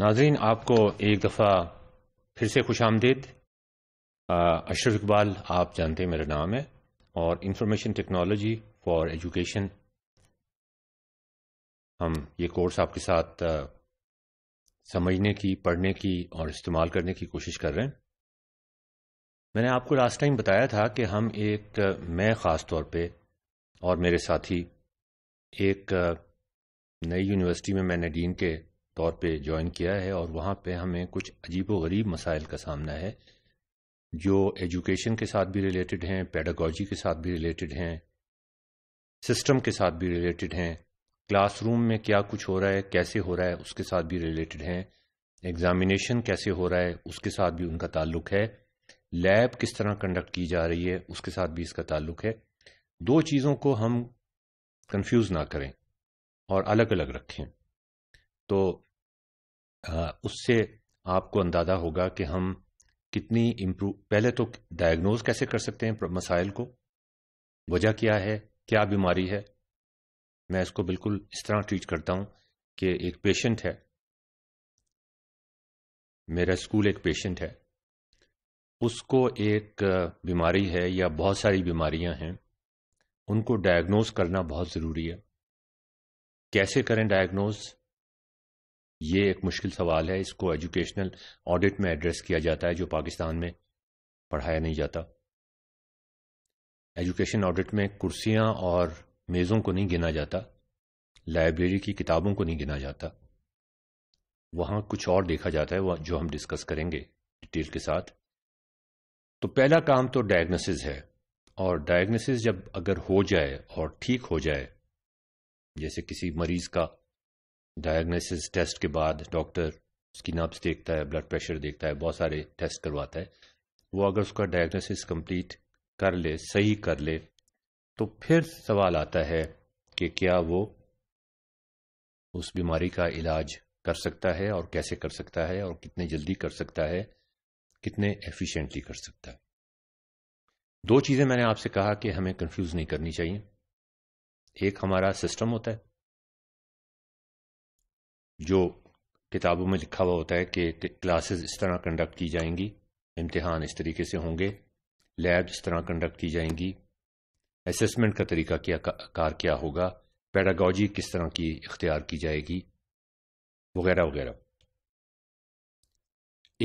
नाजरीन आपको एक दफ़ा फिर से खुश आमदीद अशरफ इकबाल आप जानते हैं मेरा नाम है और इंफॉर्मेशन टेक्नोलॉजी फॉर एजुकेशन हम ये कोर्स आपके साथ आ, समझने की पढ़ने की और इस्तेमाल करने की कोशिश कर रहे हैं मैंने आपको लास्ट टाइम बताया था कि हम एक मैं ख़ास तौर पे और मेरे साथी एक नई यूनिवर्सिटी में मैंने डीन के तौर पे ज्वाइन किया है और वहाँ पे हमें कुछ अजीब व गरीब मसाइल का सामना है जो एजुकेशन के साथ भी रिलेटेड हैं पेडागोजी के साथ भी रिलेटेड हैं सिस्टम के साथ भी रिलेटेड हैं क्लासरूम में क्या कुछ हो रहा है कैसे हो रहा है उसके साथ भी रिलेटेड हैं एग्जामिनेशन कैसे हो रहा है उसके साथ भी उनका ताल्लुक है लैब किस तरह कंडक्ट की जा रही है उसके साथ भी इसका ताल्लुक है दो चीज़ों को हम कंफ्यूज ना करें और अलग अलग रखें तो उससे आपको अंदाज़ा होगा कि हम कितनी इम्प्रूव पहले तो डायग्नोज कैसे कर सकते हैं मसाइल को वजह क्या है क्या बीमारी है मैं इसको बिल्कुल इस तरह ट्रीट करता हूँ कि एक पेशेंट है मेरा स्कूल एक पेशेंट है उसको एक बीमारी है या बहुत सारी बीमारियां हैं उनको डायग्नोज करना बहुत ज़रूरी है कैसे करें डायग्नोज ये एक मुश्किल सवाल है इसको एजुकेशनल ऑडिट में एड्रेस किया जाता है जो पाकिस्तान में पढ़ाया नहीं जाता एजुकेशन ऑडिट में कुर्सियां और मेज़ों को नहीं गिना जाता लाइब्रेरी की किताबों को नहीं गिना जाता वहां कुछ और देखा जाता है वह जो हम डिस्कस करेंगे डिटेल के साथ तो पहला काम तो डायग्नोसिस है और डायग्नोसिस जब अगर हो जाए और ठीक हो जाए जैसे किसी मरीज का डायग्नोसिस टेस्ट के बाद डॉक्टर उसकी नब्स देखता है ब्लड प्रेशर देखता है बहुत सारे टेस्ट करवाता है वो अगर उसका डायग्नोसिस कंप्लीट कर ले सही कर ले तो फिर सवाल आता है कि क्या वो उस बीमारी का इलाज कर सकता है और कैसे कर सकता है और कितने जल्दी कर सकता है कितने एफिशिएंटली कर सकता है दो चीजें मैंने आपसे कहा कि हमें कंफ्यूज नहीं करनी चाहिए एक हमारा सिस्टम होता है जो किताबों में लिखा हुआ होता है कि क्लासेस इस तरह कंडक्ट की जाएंगी इम्तहान इस तरीके से होंगे लैब इस तरह कंडक्ट की जाएंगी असेसमेंट का तरीका क्या कार क्या होगा पैडागोजी किस तरह की इख्तियार की जाएगी वगैरह वगैरह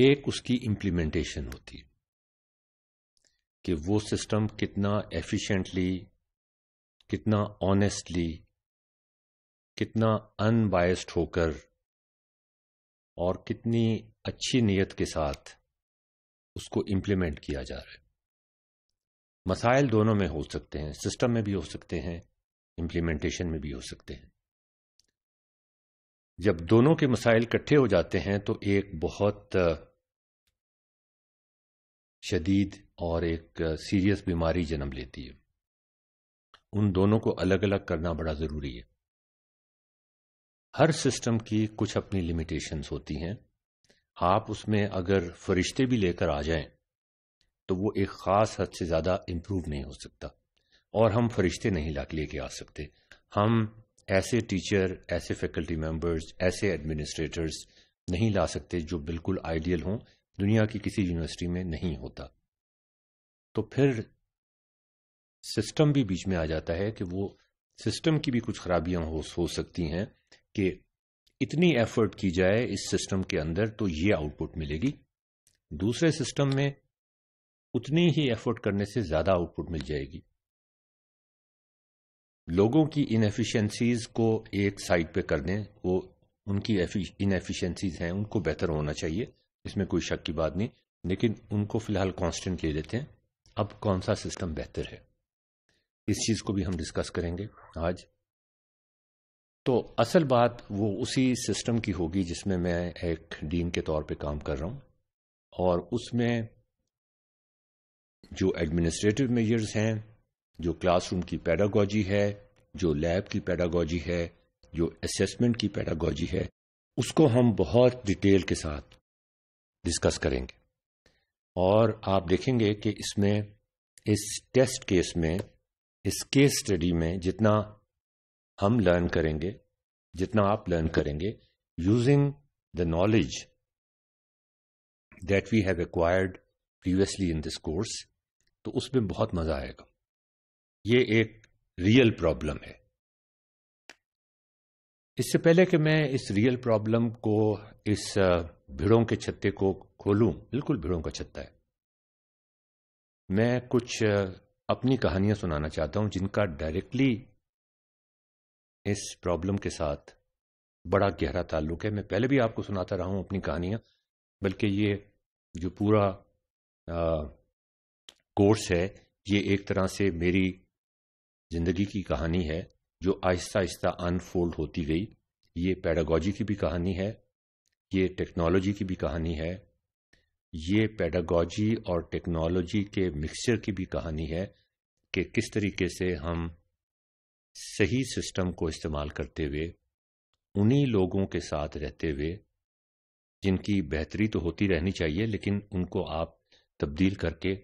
एक उसकी इम्प्लीमेंटेशन होती है कि वो सिस्टम कितना एफिशिएंटली कितना ऑनेस्टली कितना अनबायस्ड होकर और कितनी अच्छी नीयत के साथ उसको इम्प्लीमेंट किया जा रहा है मसाइल दोनों में हो सकते हैं सिस्टम में भी हो सकते हैं इम्प्लीमेंटेशन में भी हो सकते हैं जब दोनों के मसाइल इकट्ठे हो जाते हैं तो एक बहुत शदीद और एक सीरियस बीमारी जन्म लेती है उन दोनों को अलग अलग करना बड़ा ज़रूरी है हर सिस्टम की कुछ अपनी लिमिटेशंस होती हैं आप उसमें अगर फरिश्ते भी लेकर आ जाएं तो वो एक ख़ास हद से ज़्यादा इम्प्रूव नहीं हो सकता और हम फरिश्ते नहीं ला लेके आ सकते हम ऐसे टीचर ऐसे फैकल्टी मेंबर्स ऐसे एडमिनिस्ट्रेटर्स नहीं ला सकते जो बिल्कुल आइडियल हों दुनिया की किसी यूनिवर्सिटी में नहीं होता तो फिर सिस्टम भी बीच में आ जाता है कि वो सिस्टम की भी कुछ खराबियां हो, हो सकती हैं कि इतनी एफर्ट की जाए इस सिस्टम के अंदर तो ये आउटपुट मिलेगी दूसरे सिस्टम में उतनी ही एफर्ट करने से ज्यादा आउटपुट मिल जाएगी लोगों की इनएफिशिएंसीज को एक साइड पे कर दें वो उनकी इनएफिशिएंसीज हैं उनको बेहतर होना चाहिए इसमें कोई शक की बात नहीं लेकिन उनको फिलहाल कांस्टेंट ले लेते हैं अब कौन सा सिस्टम बेहतर है इस चीज को भी हम डिस्कस करेंगे आज तो असल बात वो उसी सिस्टम की होगी जिसमें मैं एक डीन के तौर पे काम कर रहा हूं और उसमें जो एडमिनिस्ट्रेटिव मेजर्स हैं जो क्लासरूम की पैडागॉजी है जो लैब की पैडागॉजी है जो असेसमेंट की पैडागॉजी है उसको हम बहुत डिटेल के साथ डिस्कस करेंगे और आप देखेंगे कि इसमें इस टेस्ट केस में इस केस स्टडी में जितना हम लर्न करेंगे जितना आप लर्न करेंगे using the knowledge that we have acquired previously in this course तो उसमें बहुत मजा आएगा ये एक रियल प्रॉब्लम है इससे पहले कि मैं इस रियल प्रॉब्लम को इस भिड़ों के छत्ते को खोलूं बिल्कुल भिड़ों का छत्ता है मैं कुछ अपनी कहानियां सुनाना चाहता हूं जिनका डायरेक्टली इस प्रॉब्लम के साथ बड़ा गहरा ताल्लुक है मैं पहले भी आपको सुनाता रहा हूँ अपनी कहानियाँ बल्कि ये जो पूरा आ, कोर्स है ये एक तरह से मेरी ज़िंदगी की कहानी है जो आहिस्ता आहिस्ता अनफोल्ड होती गई ये पैडागोजी की भी कहानी है ये टेक्नोलॉजी की भी कहानी है ये पैडागोजी और टेक्नोलॉजी के मिक्सचर की भी कहानी है कि किस तरीके से हम सही सिस्टम को इस्तेमाल करते हुए उन्हीं लोगों के साथ रहते हुए जिनकी बेहतरी तो होती रहनी चाहिए लेकिन उनको आप तब्दील करके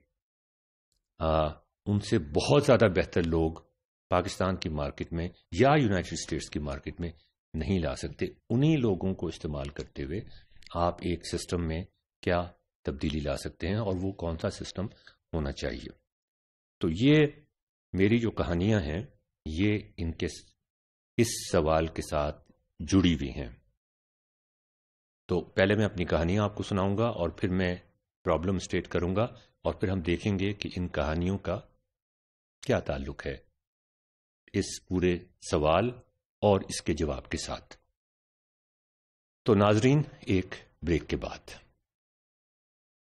आ, उनसे बहुत ज़्यादा बेहतर लोग पाकिस्तान की मार्केट में या यूनाइटेड स्टेट्स की मार्केट में नहीं ला सकते उन्हीं लोगों को इस्तेमाल करते हुए आप एक सिस्टम में क्या तब्दीली ला सकते हैं और वो कौन सा सिस्टम होना चाहिए तो ये मेरी जो कहानियां हैं ये इनके इस सवाल के साथ जुड़ी हुई हैं तो पहले मैं अपनी कहानियां आपको सुनाऊंगा और फिर मैं प्रॉब्लम स्टेट करूंगा और फिर हम देखेंगे कि इन कहानियों का क्या ताल्लुक है इस पूरे सवाल और इसके जवाब के साथ तो नाजरीन एक ब्रेक के बाद